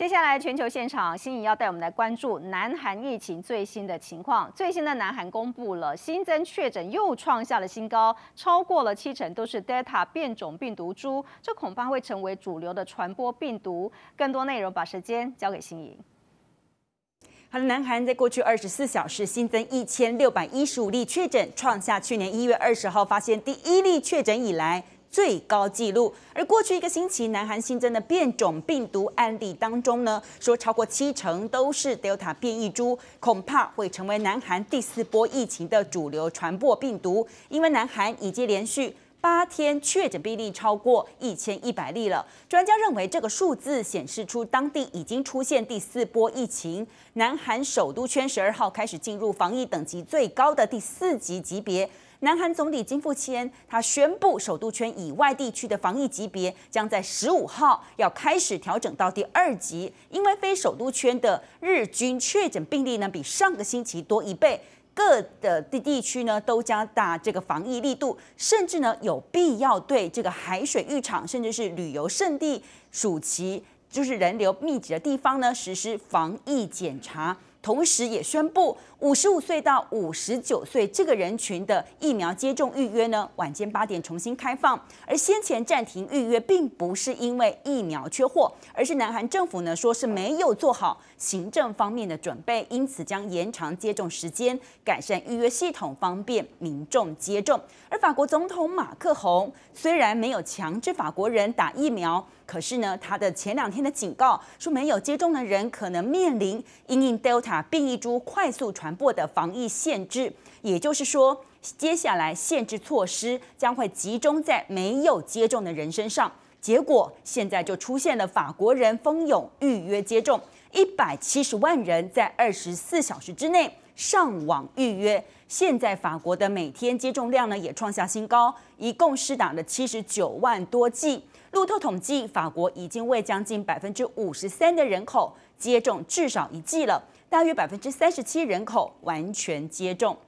接下来，全球现场，心颖要带我们来关注南韩疫情最新的情况。最新的南韩公布了新增确诊又创下了新高，超过了七成都是 Delta 变种病毒株，这恐怕会成为主流的传播病毒。更多内容，把时间交给心颖。好的，南韩在过去二十四小时新增一千六百一十五例确诊，创下去年一月二十号发现第一例确诊以来。最高纪录。而过去一个星期，南韩新增的变种病毒案例当中呢，说超过七成都是 Delta 变异株，恐怕会成为南韩第四波疫情的主流传播病毒。因为南韩已经连续八天确诊病例超过一千一百例了，专家认为这个数字显示出当地已经出现第四波疫情。南韩首都圈十二号开始进入防疫等级最高的第四级级别。南韩总理金富谦他宣布，首都圈以外地区的防疫级别将在十五号要开始调整到第二级，因为非首都圈的日均确诊病例呢比上个星期多一倍，各的地地区呢都加大这个防疫力度，甚至呢有必要对这个海水浴场，甚至是旅游胜地、暑期就是人流密集的地方呢实施防疫检查。同时，也宣布五十五岁到五十九岁这个人群的疫苗接种预约呢，晚间八点重新开放。而先前暂停预约，并不是因为疫苗缺货，而是南韩政府呢，说是没有做好行政方面的准备，因此将延长接种时间，改善预约系统，方便民众接种。而法国总统马克宏虽然没有强制法国人打疫苗，可是呢，他的前两天的警告说，没有接种的人可能面临因应 Delta 变异株快速传播的防疫限制，也就是说，接下来限制措施将会集中在没有接种的人身上。结果，现在就出现了法国人蜂拥预约接种，一百七十万人在二十四小时之内上网预约。现在，法国的每天接种量呢也创下新高，一共是打了七十九万多剂。路透统计，法国已经为将近百分之五十三的人口接种至少一剂了。大约百分之三十七人口完全接种。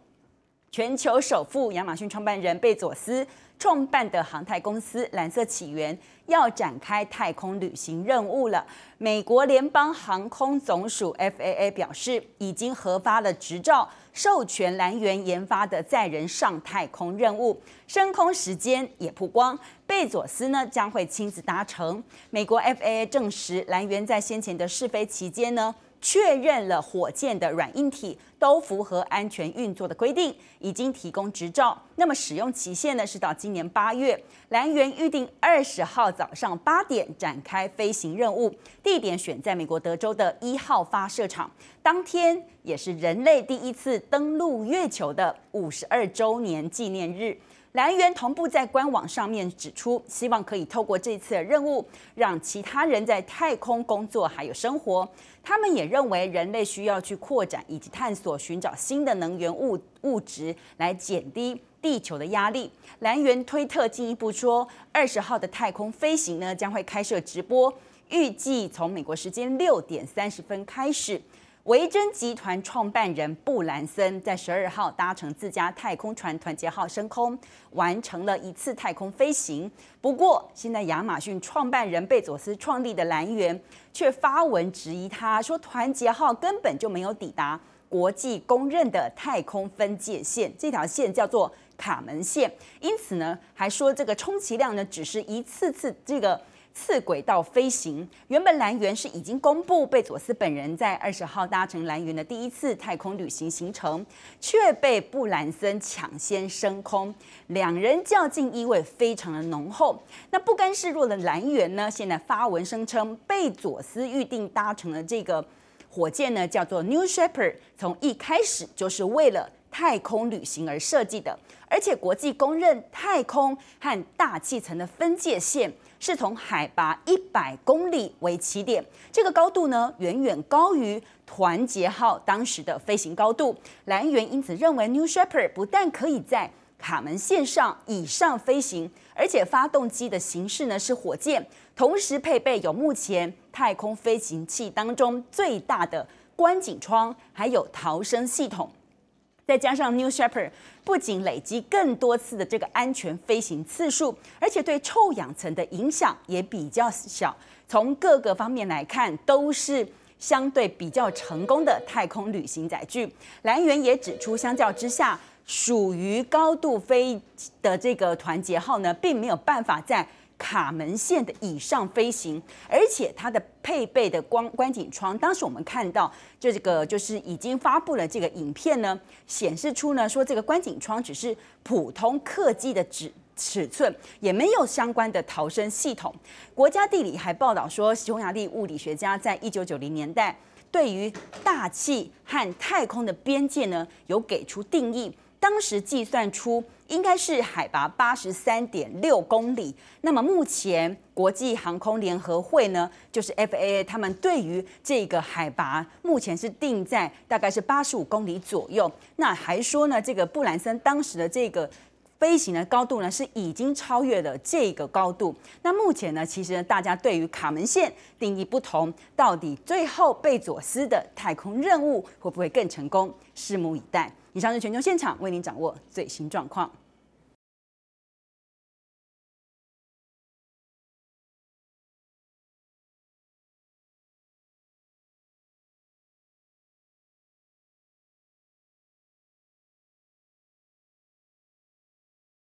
全球首富亚马逊创办人贝佐斯创办的航太公司蓝色起源要展开太空旅行任务了。美国联邦航空总署 FAA 表示，已经核发了执照，授权蓝源研发的载人上太空任务升空时间也曝光。贝佐斯呢将会亲自搭乘。美国 FAA 证实，蓝源在先前的试飞期间呢。确认了火箭的软硬体都符合安全运作的规定，已经提供执照。那么使用期限呢？是到今年八月。来源预定二十号早上八点展开飞行任务，地点选在美国德州的一号发射场。当天也是人类第一次登陆月球的五十二周年纪念日。来源同步在官网上面指出，希望可以透过这次任务，让其他人在太空工作还有生活。他们也认为人类需要去扩展以及探索，寻找新的能源物物质来减低地球的压力。来源推特进一步说，二十号的太空飞行呢将会开设直播，预计从美国时间六点三十分开始。维珍集团创办人布兰森在十二号搭乘自家太空船团结号升空，完成了一次太空飞行。不过，现在亚马逊创办人贝佐斯创立的蓝源却发文质疑，他说团结号根本就没有抵达国际公认的太空分界线，这条线叫做卡门线。因此呢，还说这个充其量呢，只是一次次这个。次轨道飞行，原本蓝源是已经公布，贝佐斯本人在二十号搭乘蓝源的第一次太空旅行行程，却被布兰森抢先升空，两人较劲意味非常的浓厚。那不甘示弱的蓝源呢，现在发文声称，贝佐斯预定搭乘的这个火箭呢，叫做 New Shepard，从一开始就是为了。太空旅行而设计的，而且国际公认太空和大气层的分界线是从海拔一百公里为起点。这个高度呢，远远高于团结号当时的飞行高度。来源因此认为，New Shepard 不但可以在卡门线上以上飞行，而且发动机的形式呢是火箭，同时配备有目前太空飞行器当中最大的观景窗，还有逃生系统。再加上 New Shepard 不仅累积更多次的这个安全飞行次数，而且对臭氧层的影响也比较小。从各个方面来看，都是相对比较成功的太空旅行载具。来源也指出，相较之下，属于高度飞的这个团结号呢，并没有办法在。卡门线的以上飞行，而且它的配备的光观景窗，当时我们看到这个就是已经发布了这个影片呢，显示出呢说这个观景窗只是普通客机的尺尺寸，也没有相关的逃生系统。国家地理还报道说，匈牙利物理学家在一九九零年代对于大气和太空的边界呢有给出定义。当时计算出应该是海拔八十三点六公里，那么目前国际航空联合会呢，就是 FAA，他们对于这个海拔目前是定在大概是八十五公里左右。那还说呢，这个布兰森当时的这个。飞行的高度呢是已经超越了这个高度。那目前呢，其实呢，大家对于卡门线定义不同，到底最后贝佐斯的太空任务会不会更成功？拭目以待。以上是泉州现场为您掌握最新状况。